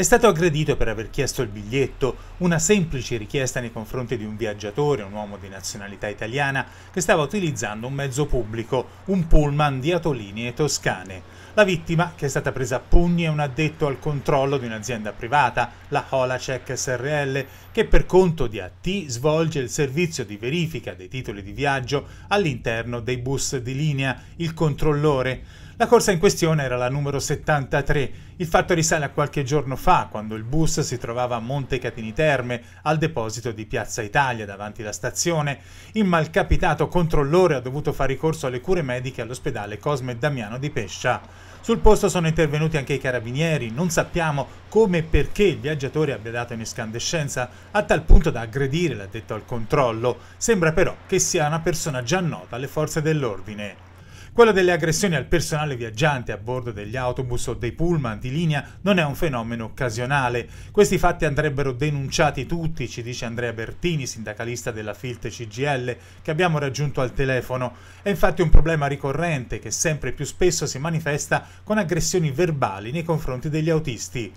È stato aggredito per aver chiesto il biglietto, una semplice richiesta nei confronti di un viaggiatore, un uomo di nazionalità italiana, che stava utilizzando un mezzo pubblico, un pullman di Atoline e Toscane. La vittima, che è stata presa a pugni, è un addetto al controllo di un'azienda privata, la Holacek SRL, che per conto di AT svolge il servizio di verifica dei titoli di viaggio all'interno dei bus di linea, il controllore. La corsa in questione era la numero 73. Il fatto risale a qualche giorno fa, quando il bus si trovava a Monte Catini Terme, al deposito di Piazza Italia, davanti alla stazione. Il malcapitato controllore ha dovuto fare ricorso alle cure mediche all'ospedale Cosme Damiano di Pescia. Sul posto sono intervenuti anche i carabinieri, non sappiamo come e perché il viaggiatore abbia dato un'escandescenza a tal punto da aggredire l'addetto al controllo, sembra però che sia una persona già nota alle forze dell'ordine. Quello delle aggressioni al personale viaggiante a bordo degli autobus o dei pullman di linea non è un fenomeno occasionale. Questi fatti andrebbero denunciati tutti, ci dice Andrea Bertini, sindacalista della FILT CGL, che abbiamo raggiunto al telefono. È infatti un problema ricorrente che sempre più spesso si manifesta con aggressioni verbali nei confronti degli autisti.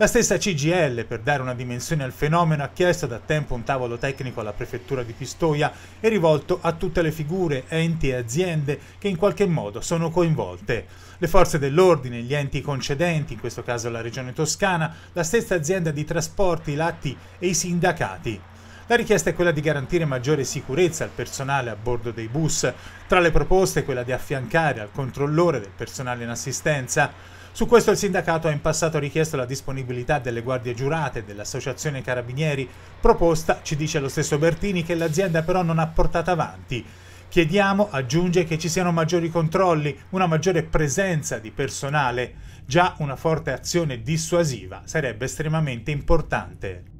La stessa CGL, per dare una dimensione al fenomeno, ha chiesto da tempo un tavolo tecnico alla prefettura di Pistoia e rivolto a tutte le figure, enti e aziende che in qualche modo sono coinvolte. Le forze dell'ordine, gli enti concedenti, in questo caso la regione toscana, la stessa azienda di trasporti, latti e i sindacati. La richiesta è quella di garantire maggiore sicurezza al personale a bordo dei bus, tra le proposte quella di affiancare al controllore del personale in assistenza su questo il sindacato ha in passato richiesto la disponibilità delle guardie giurate dell'Associazione Carabinieri, proposta, ci dice lo stesso Bertini, che l'azienda però non ha portato avanti. Chiediamo, aggiunge, che ci siano maggiori controlli, una maggiore presenza di personale. Già una forte azione dissuasiva sarebbe estremamente importante.